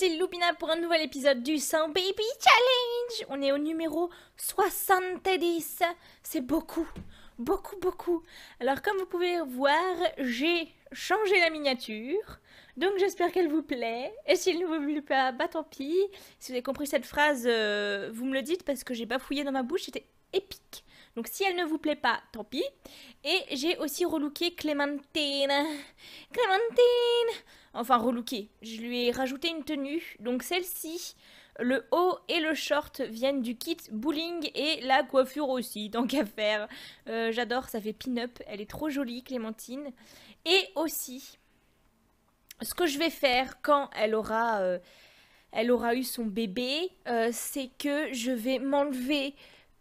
c'est Lupina pour un nouvel épisode du 100 Baby Challenge On est au numéro 70, c'est beaucoup, beaucoup, beaucoup. Alors comme vous pouvez voir, j'ai changé la miniature, donc j'espère qu'elle vous plaît, et s'il ne vous plaît pas, bah tant pis. Si vous avez compris cette phrase, euh, vous me le dites parce que j'ai bafouillé dans ma bouche, c'était épique. Donc si elle ne vous plaît pas, tant pis. Et j'ai aussi relooké Clémentine. Clémentine enfin relooké. Je lui ai rajouté une tenue, donc celle-ci, le haut et le short viennent du kit bowling et la coiffure aussi, tant qu'à faire. Euh, j'adore, ça fait pin-up, elle est trop jolie, Clémentine. Et aussi, ce que je vais faire quand elle aura, euh, elle aura eu son bébé, euh, c'est que je vais m'enlever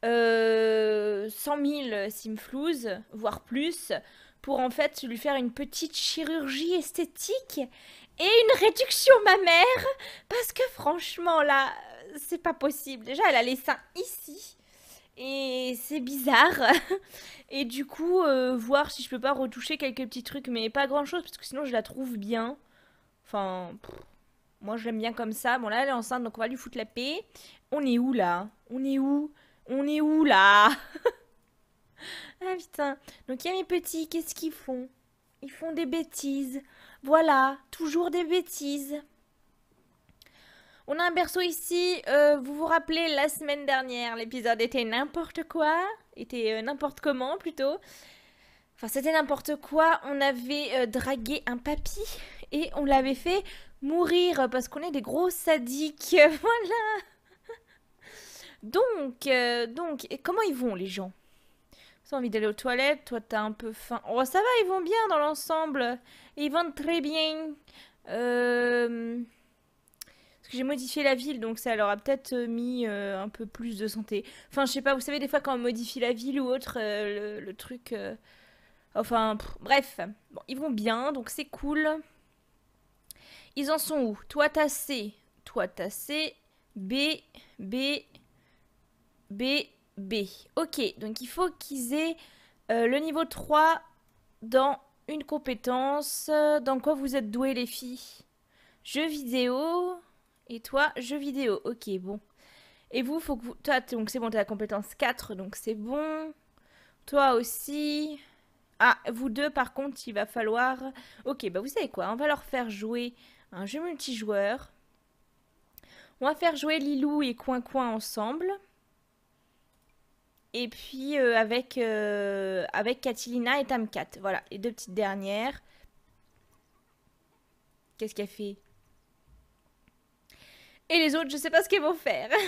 100 000 simflouz, voire plus, pour en fait lui faire une petite chirurgie esthétique et une réduction mammaire parce que franchement là, c'est pas possible. Déjà, elle a les seins ici et c'est bizarre. et du coup, euh, voir si je peux pas retoucher quelques petits trucs, mais pas grand chose parce que sinon je la trouve bien. Enfin, moi je l'aime bien comme ça. Bon là, elle est enceinte donc on va lui foutre la paix. On est où là On est où On est où là Ah putain. Donc il y a mes petits, qu'est-ce qu'ils font Ils font des bêtises. Voilà, toujours des bêtises. On a un berceau ici. Euh, vous vous rappelez la semaine dernière, l'épisode était n'importe quoi, était euh, n'importe comment plutôt. Enfin, c'était n'importe quoi. On avait euh, dragué un papy et on l'avait fait mourir parce qu'on est des gros sadiques. voilà. Donc, donc, comment ils vont les gens envie d'aller aux toilettes, toi t'as un peu faim. Oh ça va, ils vont bien dans l'ensemble. Ils vont très bien. Euh, parce que j'ai modifié la ville, donc ça leur a peut-être euh, mis euh, un peu plus de santé. Enfin je sais pas, vous savez des fois quand on modifie la ville ou autre, le, truc... Enfin bref, bon, ils vont bien, donc c'est cool. Ils en sont où Toi t'as C. Toi t'as C. B. B. B. B. Ok, donc il faut qu'ils aient euh, le niveau 3 dans une compétence. Dans quoi vous êtes doués les filles Jeu vidéo. Et toi, jeu vidéo. Ok, bon. Et vous, faut Toi, donc c'est bon, t'as la compétence 4, donc c'est bon. Toi aussi. Ah, vous deux, par contre, il va falloir... Ok, bah vous savez quoi, on va leur faire jouer un jeu multijoueur. On va faire jouer Lilou et Coin Coin ensemble. Et puis euh, avec, euh, avec Katilina et Tamkat. Voilà, les deux petites dernières. Qu'est-ce qu'elle fait Et les autres, je ne sais pas ce qu'elles vont faire.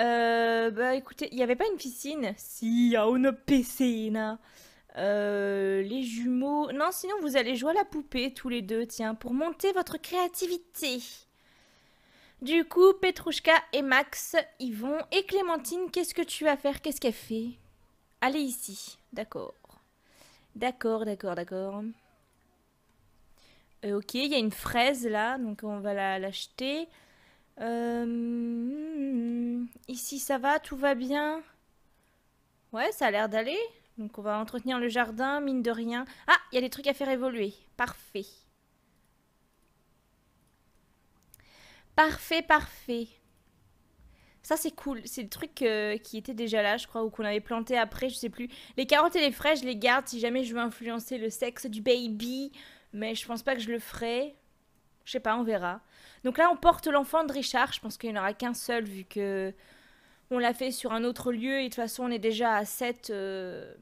Euh, bah écoutez, il n'y avait pas une piscine Si, il y a une piscine. les jumeaux. Non, sinon vous allez jouer à la poupée tous les deux, tiens, pour monter votre créativité. Du coup, Petrouchka et Max y vont. Et Clémentine, qu'est-ce que tu vas faire Qu'est-ce qu'elle fait Allez ici. D'accord. D'accord, d'accord, d'accord. Euh, ok, il y a une fraise là, donc on va l'acheter. Euh, ici, ça va, tout va bien. Ouais, ça a l'air d'aller. Donc on va entretenir le jardin, mine de rien. Ah, il y a des trucs à faire évoluer. Parfait. Parfait, parfait. Ça, c'est cool. C'est le truc euh, qui était déjà là, je crois, ou qu'on avait planté après, je sais plus. Les carottes et les fraises je les garde si jamais je veux influencer le sexe du baby. Mais je pense pas que je le ferai. Je sais pas, on verra. Donc là, on porte l'enfant de Richard. Je pense qu'il n'y en aura qu'un seul, vu que on l'a fait sur un autre lieu. Et de toute façon, on est déjà à 7, 7 euh,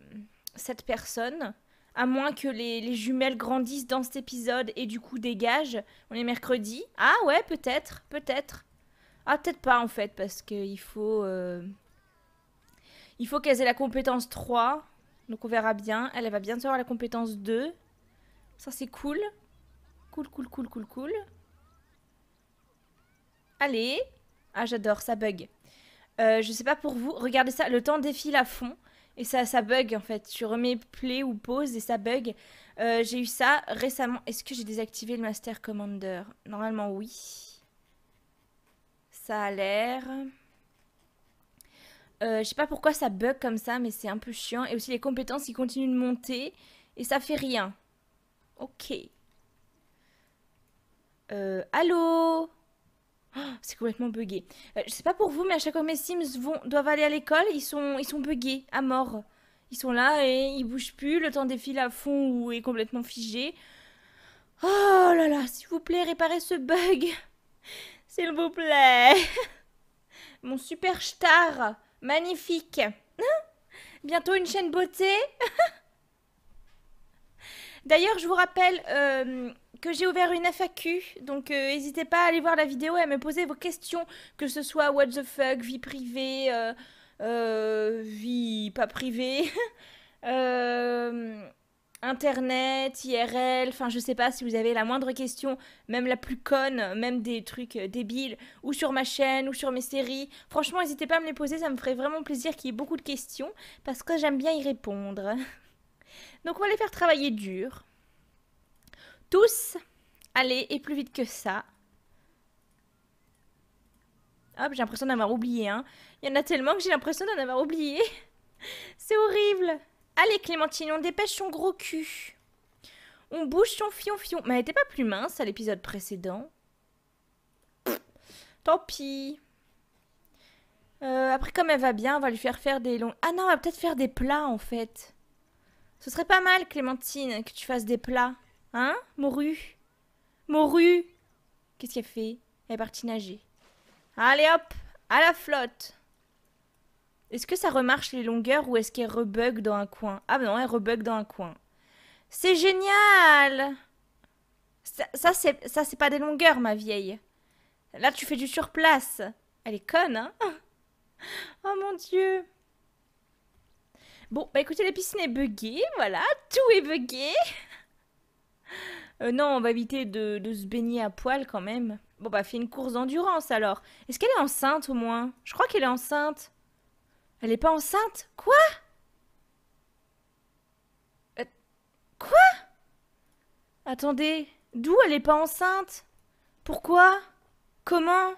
personnes à moins que les, jumelles grandissent dans cet épisode et du coup dégagent. On est mercredi. Ah ouais, peut-être, peut-être. Ah, peut-être pas en fait, parce qu'il faut. Euh, il faut qu'elles aient la compétence 3. Donc on verra bien. Elle, va bientôt avoir la compétence 2. Ça, c'est cool. Cool, cool, cool, cool, cool. Allez. Ah, j'adore, ça bug. Euh, je sais pas pour vous. Regardez ça, le temps défile à fond et ça, ça bug en fait. Tu remets play ou pause et ça bug. Euh, j'ai eu ça récemment. Est-ce que j'ai désactivé le Master Commander Normalement, oui. Ça a l'air. Euh, je sais pas pourquoi ça bug comme ça, mais c'est un peu chiant. Et aussi les compétences qui continuent de monter et ça fait rien. Ok. Allo euh, allô c'est complètement buggé. Euh, je sais pas pour vous, mais à chaque fois mes Sims vont, doivent aller à l'école, ils sont, ils sont buggés à mort. Ils sont là et ils bougent plus, le temps défile à fond ou est complètement figé. Oh là là, s'il vous plaît, réparez ce bug. S'il vous plaît. Mon super star. Magnifique. Bientôt une chaîne beauté. D'ailleurs, je vous rappelle... Euh, que j'ai ouvert une FAQ, donc euh, n'hésitez pas à aller voir la vidéo et à me poser vos questions, que ce soit what the fuck, vie privée, euh, euh, vie pas privée, internet, IRL, enfin je sais pas si vous avez la moindre question, même la plus conne, même des trucs débiles, ou sur ma chaîne, ou sur mes séries. Franchement, n'hésitez pas à me les poser, ça me ferait vraiment plaisir qu'il y ait beaucoup de questions, parce que j'aime bien y répondre. Donc on va les faire travailler dur. Allez, et plus vite que ça. Hop, j'ai l'impression d'en avoir oublié hein. Il y en a tellement que j'ai l'impression d'en avoir oublié. C'est horrible. Allez, Clémentine, on dépêche son gros cul. On bouge son fion-fion. Mais elle était pas plus mince à l'épisode précédent. tant pis. Euh, après, comme elle va bien, on va lui faire faire des longs... Ah non, on va peut-être faire des plats, en fait. Ce serait pas mal, Clémentine, que tu fasses des plats. Hein Morue Morue Qu'est-ce qu'elle fait Elle est partie nager. Allez hop À la flotte Est-ce que ça remarche les longueurs ou est-ce qu'elle rebug dans un coin Ah non, elle rebug dans un coin. C'est génial Ça, ça c'est pas des longueurs, ma vieille. Là, tu fais du surplace. Elle est conne, hein Oh mon dieu Bon, bah écoutez, la piscine est buggée, voilà, tout est buggé. Euh, non, on va éviter de, se baigner à poil quand même. Bon bah fait une course d'endurance alors. Est-ce qu'elle est enceinte au moins Je crois qu'elle est enceinte. Elle est pas enceinte Quoi euh, Quoi Attendez, d'où elle est pas enceinte Pourquoi Comment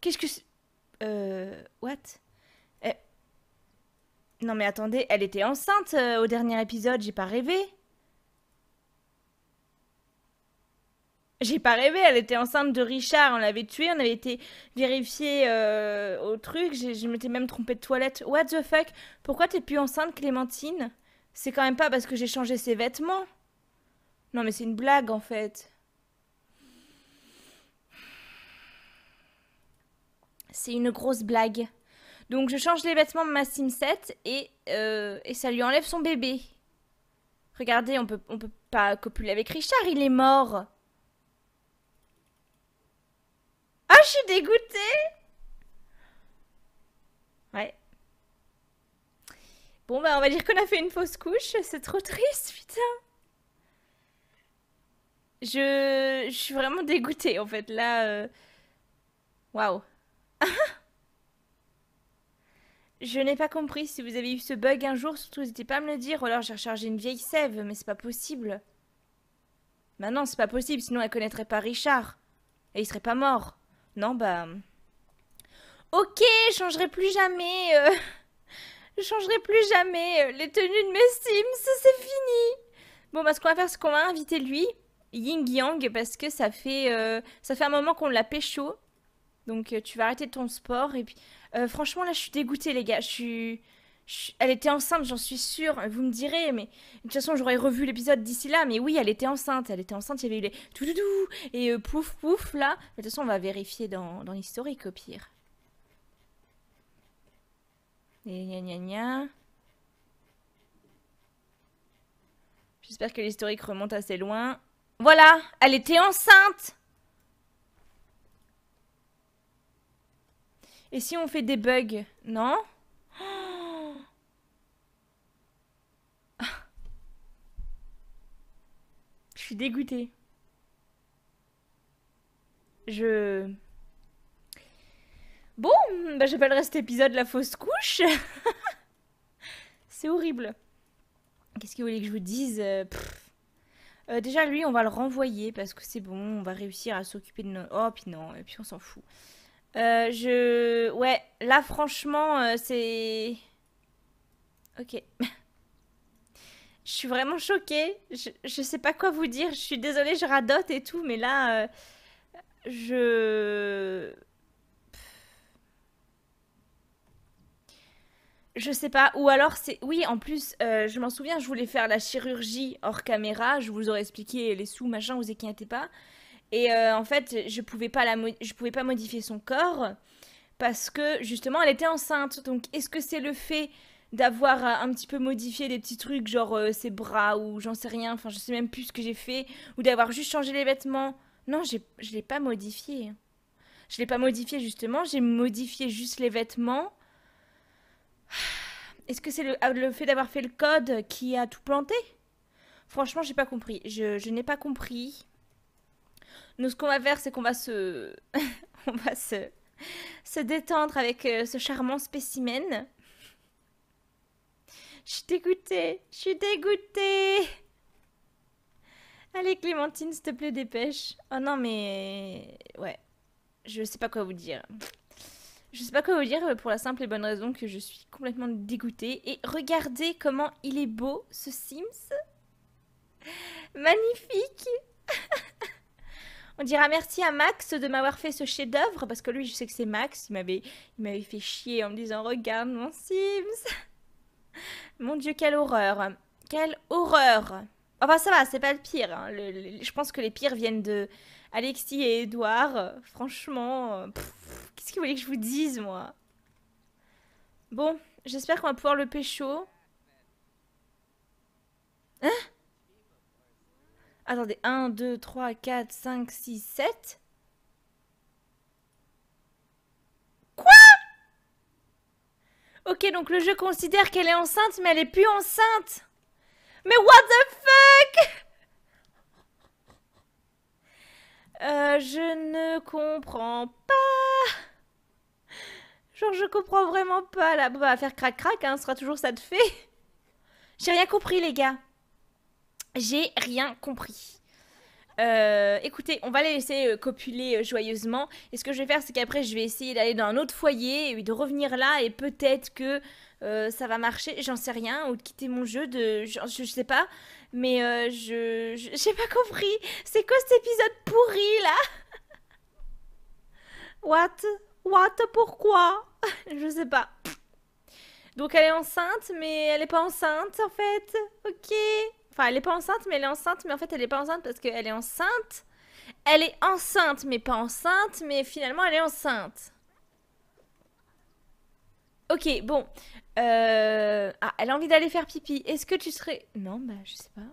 Qu'est-ce que Euh... What eh. Non mais attendez, elle était enceinte euh, au dernier épisode, j'ai pas rêvé J'ai pas rêvé, elle était enceinte de Richard, on l'avait tué, on avait été vérifié euh, au truc, je m'étais même trompée de toilette. What the fuck Pourquoi t'es plus enceinte, Clémentine C'est quand même pas parce que j'ai changé ses vêtements. Non mais c'est une blague en fait. C'est une grosse blague. Donc je change les vêtements de ma simset euh, et, ça lui enlève son bébé. Regardez, on peut, on peut pas copuler avec Richard, il est mort. Ah, je suis dégoûtée Ouais. Bon, bah, on va dire qu'on a fait une fausse couche. C'est trop triste, putain. Je... je suis vraiment dégoûtée, en fait. Là... Euh, waouh. je n'ai pas compris. Si vous avez eu ce bug un jour, surtout n'hésitez pas à me le dire. Ou alors j'ai rechargé une vieille sève, mais c'est pas possible. Maintenant, bah c'est pas possible, sinon elle connaîtrait pas Richard. Et il serait pas mort. Non, bah... Ok, je changerai plus jamais... Euh, je changerai plus jamais euh, les tenues de mes Sims, c'est fini Bon, bah ce qu'on va faire, c'est qu'on va inviter lui, Ying Yang, parce que ça fait, euh, ça fait un moment qu'on l'a pécho. Donc tu vas arrêter ton sport, et puis... franchement, là, je suis dégoûtée, les gars, je suis... Elle était enceinte, j'en suis sûre. Vous me direz, mais de toute façon, j'aurais revu l'épisode d'ici là. Mais oui, elle était enceinte. Elle était enceinte. Il y avait eu les tout et euh, pouf pouf là. De toute façon, on va vérifier dans, dans l'historique au pire. Et gna gna gna. J'espère que l'historique remonte assez loin. Voilà, elle était enceinte. Et si on fait des bugs Non oh Je suis dégoûtée. Je... Bon, bah j'appellerai cet épisode la fausse couche. C'est horrible. Qu'est-ce que vous voulez que je vous dise euh, euh, déjà, lui, on va le renvoyer parce que c'est bon, on va réussir à s'occuper de nos... Oh, puis non, et puis on s'en fout. Euh, je... Ouais, là, franchement, c'est... Ok. je suis vraiment choquée. Je, je sais pas quoi vous dire. Je suis désolée, je radote et tout, mais là, euh, je. Je sais pas. Ou alors, c'est. Oui, en plus, euh, je m'en souviens, je voulais faire la chirurgie hors caméra. Je vous aurais expliqué les sous, machin, vous inquiétez pas. Et euh, en fait, je pouvais pas, la je pouvais pas modifier son corps parce que justement, elle était enceinte. Donc, est-ce que c'est le fait d'avoir un petit peu modifié des petits trucs, genre euh, ses bras ou j'en sais rien, enfin je sais même plus ce que j'ai fait, ou d'avoir juste changé les vêtements. Non, je l'ai pas modifié. Je l'ai pas modifié justement, j'ai modifié juste les vêtements. Est-ce que c'est ah, le, fait d'avoir fait le code qui a tout planté Franchement, j'ai pas compris. Je, n'ai pas compris. Nous, ce qu'on va faire, c'est qu'on va se... on va se... se détendre avec euh, ce charmant spécimen. Je suis dégoûtée, je suis dégoûtée. Allez Clémentine, s'il te plaît, dépêche. Oh non mais ouais, je sais pas quoi vous dire. Je sais pas quoi vous dire euh, pour la simple et bonne raison que je suis complètement dégoûtée. Et regardez comment il est beau ce Sims. Magnifique On dira merci à Max de m'avoir fait ce chef-d'œuvre parce que lui, je sais que c'est Max. Il m'avait, il m'avait fait chier en me disant Regarde mon Sims mon dieu, quelle horreur. Quelle horreur. Enfin, ça va, c'est pas le pire. Hein. je pense que les pires viennent de Alexis et Edouard. Franchement, qu'est-ce que vous voulez que je vous dise, moi Bon, j'espère qu'on va pouvoir le pécho. Hein Attendez, 1, 2, 3, 4, 5, 6, 7 Ok, donc le jeu considère qu'elle est enceinte, mais elle est plus enceinte. Mais what the fuck euh, je ne comprends pas. Genre, je comprends vraiment pas. Là, bon, bah, faire crac-crac, hein, ce sera toujours ça de fait. J'ai rien compris, les gars. J'ai rien compris. Euh, écoutez, on va les laisser euh, copuler euh, joyeusement. Et ce que je vais faire, c'est qu'après, je vais essayer d'aller dans un autre foyer et de revenir là. Et peut-être que ça va marcher, j'en sais rien. Ou de quitter mon jeu, de, je, sais pas. Mais je. J'ai pas compris. C'est quoi cet épisode pourri là What What Pourquoi Je sais pas. Donc elle est enceinte, mais elle est pas enceinte en fait. Ok. Enfin, elle est pas enceinte, mais elle est enceinte, mais en fait, elle est pas enceinte parce qu'elle est enceinte. Elle est enceinte, mais pas enceinte, mais finalement, elle est enceinte. Ok, bon. Euh, ah, elle a envie d'aller faire pipi. Est-ce que tu serais... Non, bah, je sais pas.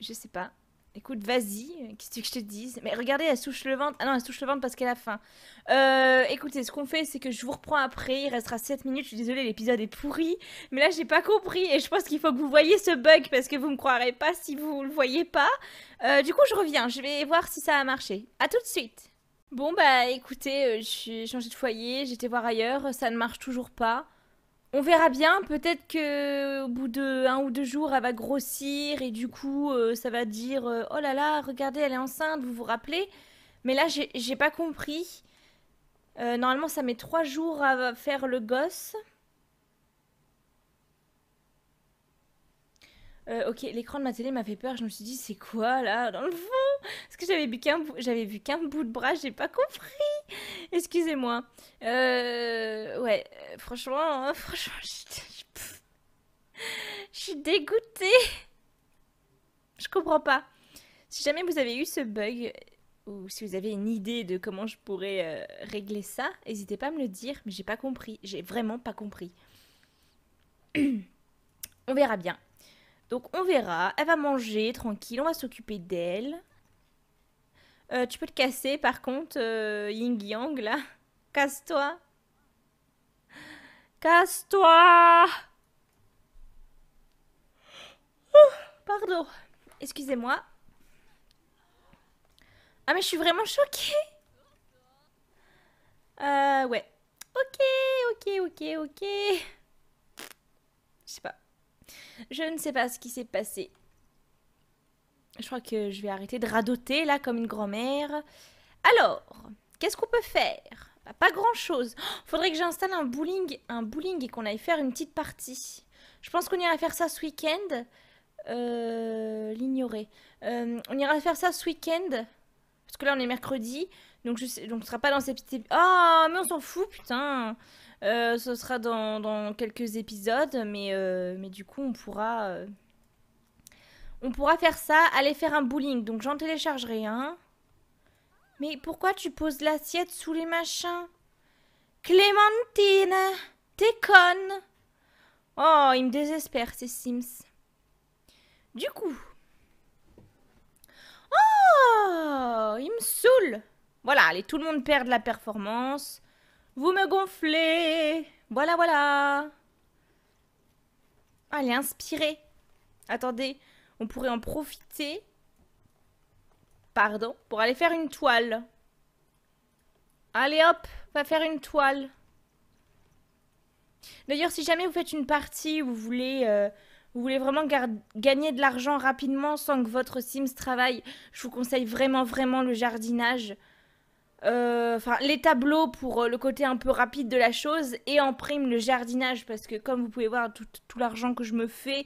Je sais pas. Écoute, vas-y, qu'est-ce que je te dise Mais regardez, elle souche le ventre. Ah non, elle souche le ventre parce qu'elle a faim. Euh, écoutez, ce qu'on fait, c'est que je vous reprends après. Il restera 7 minutes. Je suis désolée, l'épisode est pourri. Mais là, j'ai pas compris. Et je pense qu'il faut que vous voyez ce bug parce que vous me croirez pas si vous le voyez pas. Euh, du coup, je reviens. Je vais voir si ça a marché. À tout de suite. Bon, bah écoutez, euh, je suis changé de foyer. J'étais voir ailleurs. Ça ne marche toujours pas. On verra bien, peut-être que au bout de un ou deux jours, elle va grossir et du coup, euh, ça va dire euh, oh là là, regardez, elle est enceinte, vous vous rappelez Mais là, j'ai pas compris. Euh, normalement, ça met trois jours à faire le gosse. ok, l'écran de ma télé m'a fait peur. Je me suis dit, c'est quoi là dans le fond Parce que j'avais vu qu'un bout, qu'un bout de bras, j'ai pas compris. Excusez-moi. Euh, ouais, franchement, hein, franchement, je, suis dégoûtée. Je comprends pas. Si jamais vous avez eu ce bug ou si vous avez une idée de comment je pourrais euh, régler ça, n'hésitez pas à me le dire, mais j'ai pas compris, j'ai vraiment pas compris. on verra bien. Donc on verra, elle va manger tranquille, on va s'occuper d'elle. Euh, tu peux te casser, par contre, euh, Ying Yang, là. Casse-toi. Casse-toi oh, Pardon. Excusez-moi. Ah, mais je suis vraiment choquée. Euh, ouais. Ok, ok, ok, ok. Je sais pas. Je ne sais pas ce qui s'est passé. Je crois que je vais arrêter de radoter là comme une grand-mère. Alors, qu'est-ce qu'on peut faire bah, Pas grand-chose. Oh, faudrait que j'installe un bowling, un bowling et qu'on aille faire une petite partie. Je pense qu'on ira faire ça ce week-end. Euh, l'ignorer. Euh, on ira faire ça ce week-end. Parce que là, on est mercredi. Donc, je sais, sera pas dans ces petits... Ah, mais on s'en fout, putain. Euh, ce sera dans, dans quelques épisodes. Mais, mais du coup, on pourra... On pourra faire ça, aller faire un bowling, donc j'en téléchargerai un. Hein. Mais pourquoi tu poses l'assiette sous les machins Clémentine T'es conne Oh, il me désespère, ces Sims. Du coup... Oh Il me saoule Voilà, allez, tout le monde perd de la performance. Vous me gonflez Voilà, voilà Allez, inspirez Attendez, on pourrait en profiter, pardon, pour aller faire une toile. Allez hop, va faire une toile. D'ailleurs, si jamais vous faites une partie où vous voulez, euh, vous voulez vraiment gagner de l'argent rapidement sans que votre Sims travaille, je vous conseille vraiment, vraiment le jardinage. Euh, enfin, les tableaux pour euh, le côté un peu rapide de la chose et en prime le jardinage parce que comme vous pouvez voir tout l'argent que je me fais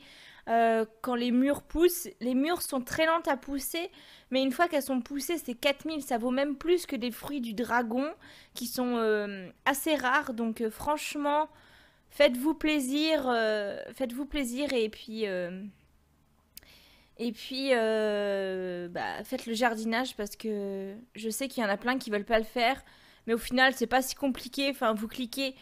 euh, quand les murs poussent. Les murs sont très lentes à pousser, mais une fois qu'elles sont poussées, c'est 4000. Ça vaut même plus que des fruits du dragon, qui sont euh, assez rares. Donc euh, franchement, faites-vous plaisir, faites-vous plaisir et puis... Et puis, bah, faites le jardinage parce que je sais qu'il y en a plein qui veulent pas le faire, mais au final, c'est pas si compliqué. Enfin, vous cliquez,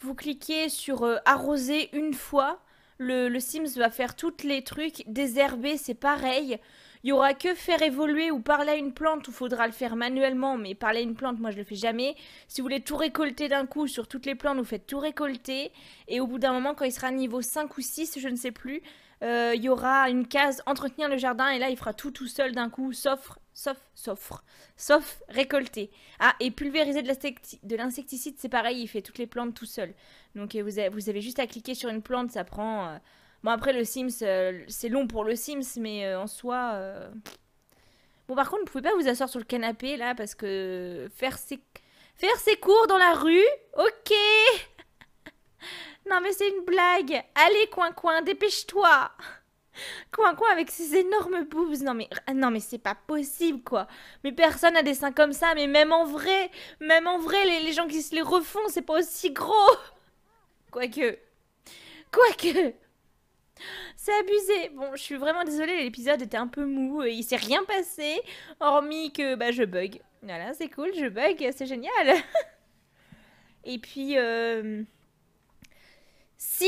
vous cliquez sur arroser une fois, le, Sims va faire toutes les trucs. Désherber, c'est pareil. Il y aura que faire évoluer ou parler à une plante où faudra le faire manuellement, mais parler à une plante, moi je le fais jamais. Si vous voulez tout récolter d'un coup sur toutes les plantes, vous faites tout récolter. Et au bout d'un moment, quand il sera niveau 5 ou 6, je ne sais plus, euh, il y aura une case entretenir le jardin et là il fera tout tout seul d'un coup, sauf sauf, sauf, sauf récolter. Ah, et pulvériser de l'insecticide, c'est pareil, il fait toutes les plantes tout seul. Donc euh, vous avez, vous avez juste à cliquer sur une plante, ça prend... Euh, bon, après, le Sims, euh, c'est long pour le Sims, mais en soi... Bon, par contre, vous pouvez pas vous asseoir sur le canapé, là, parce que faire ses, faire ses cours dans la rue, ok Non, mais c'est une blague Allez, coin-coin, dépêche-toi Quoi, quoi, avec ces énormes boobs. Non mais ah, non mais c'est pas possible quoi. Mais personne a des seins comme ça. Mais même en vrai, même en vrai, les, gens qui se les refont, c'est pas aussi gros. Quoique, quoique. C'est abusé. Bon, je suis vraiment désolée, l'épisode était un peu mou, et euh, il s'est rien passé, hormis que bah je bug. Voilà, c'est cool, je bug, c'est génial. Et puis euh... Si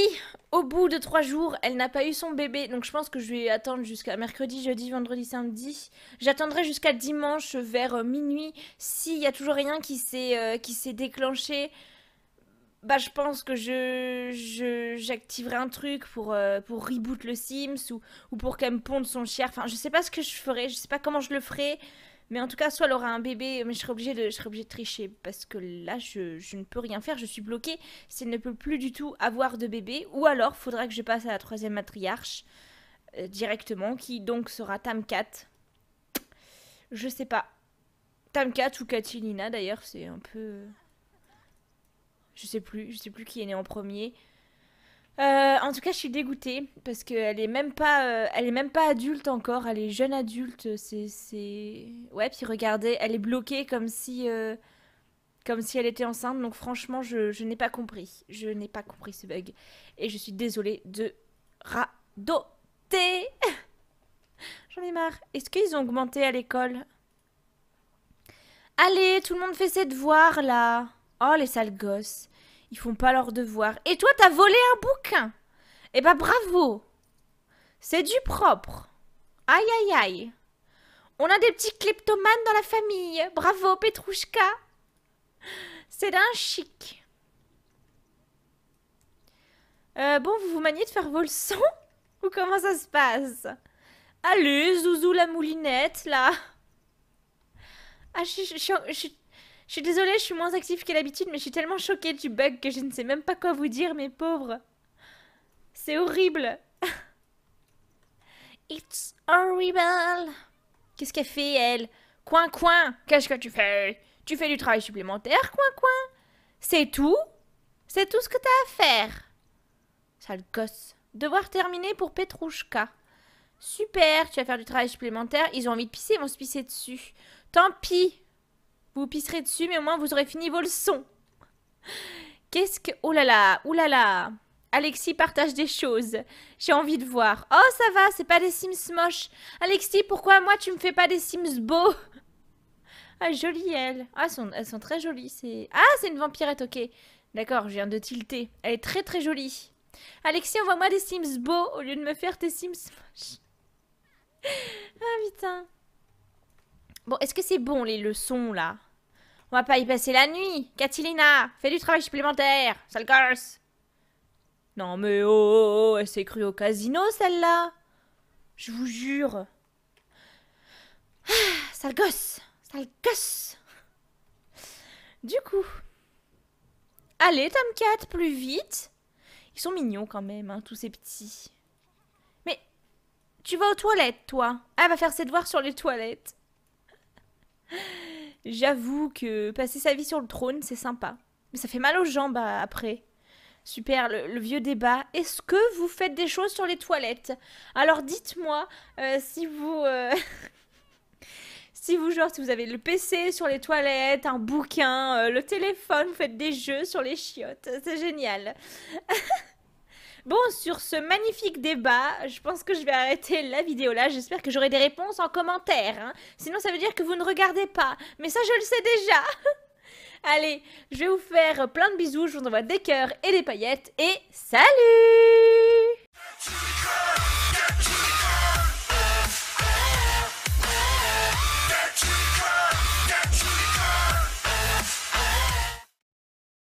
au bout de trois jours elle n'a pas eu son bébé, donc je pense que je vais attendre jusqu'à mercredi, jeudi, vendredi, samedi. J'attendrai jusqu'à dimanche vers euh, minuit. S'il y a toujours rien qui s'est euh, déclenché, bah je pense que je j'activerai un truc pour euh, pour reboot le Sims ou, ou pour qu'elle me ponde son chien. Enfin je sais pas ce que je ferai, je sais pas comment je le ferai. Mais en tout cas, soit elle aura un bébé, mais je serai obligée de, serai de tricher parce que là, je, je, ne peux rien faire, je suis bloquée. Si elle ne peut plus du tout avoir de bébé, ou alors faudra que je passe à la troisième matriarche euh, directement, qui donc sera Tamkat. Je sais pas. Tamkat ou Katilina d'ailleurs, c'est un peu. Euh, je sais plus, je sais plus qui est né en premier. Euh, en tout cas, je suis dégoûtée parce qu'elle est même pas, euh, elle est même pas adulte encore. Elle est jeune adulte. C'est, ouais. Puis regardez, elle est bloquée comme si, euh, comme si elle était enceinte. Donc franchement, je, je n'ai pas compris. Je n'ai pas compris ce bug et je suis désolée de radoter. J'en ai marre. Est-ce qu'ils ont augmenté à l'école Allez, tout le monde fait ses devoirs là. Oh les sales gosses. Ils font pas leur devoir. Et toi, t'as volé un bouquin Eh bah bravo C'est du propre Aïe, aïe, aïe On a des petits kleptomanes dans la famille Bravo, Petrouchka C'est d'un chic euh, bon, vous vous maniez de faire vos leçons Ou comment ça se passe Allez, Zouzou la moulinette, là Ah, je, je suis je suis désolée, je suis moins active que l'habitude, mais je suis tellement choquée du bug que je ne sais même pas quoi vous dire, mes pauvres. C'est horrible. It's horrible. Qu'est-ce qu'elle fait, elle Coin, coin, qu'est-ce que tu fais Tu fais du travail supplémentaire, coin, coin. C'est tout C'est tout ce que t'as à faire. Sale gosse. Devoir terminer pour Petrouchka. Super, tu vas faire du travail supplémentaire. Ils ont envie de pisser, ils vont se pisser dessus. Tant pis, vous pisserez dessus, mais au moins vous aurez fini vos leçons. Qu'est-ce que... Oh là là, oh là là. Alexis partage des choses. J'ai envie de voir. Oh, ça va, c'est pas des Sims moches. Alexis, pourquoi moi tu me fais pas des Sims beaux Ah, jolie elle. Ah, elles sont, elles sont très jolies. C'est Ah, c'est une vampirette, ok. D'accord, je viens de tilter. Elle est très très jolie. Alexis, envoie-moi des Sims beaux au lieu de me faire tes Sims moches. ah, putain. Bon, est-ce que c'est bon les leçons là On va pas y passer la nuit Catilina, fais du travail supplémentaire Sale gosse Non mais oh, oh, oh, oh elle s'est crue au casino celle-là Je vous jure ah, Sale gosse Sale gosse Du coup... Allez Tom plus vite Ils sont mignons quand même, hein, tous ces petits. Mais... Tu vas aux toilettes, toi. Elle ah, va faire ses devoirs sur les toilettes. J'avoue que passer sa vie sur le trône, c'est sympa. Mais ça fait mal aux jambes hein, après. Super, le, vieux débat. Est-ce que vous faites des choses sur les toilettes Alors dites-moi euh, si vous... Euh, si vous, genre, si vous avez le PC sur les toilettes, un bouquin, euh, le téléphone, vous faites des jeux sur les chiottes. C'est génial. Bon, sur ce magnifique débat, je pense que je vais arrêter la vidéo là. J'espère que j'aurai des réponses en commentaire. Hein. Sinon, ça veut dire que vous ne regardez pas. Mais ça, je le sais déjà. Allez, je vais vous faire plein de bisous. Je vous envoie des cœurs et des paillettes. Et salut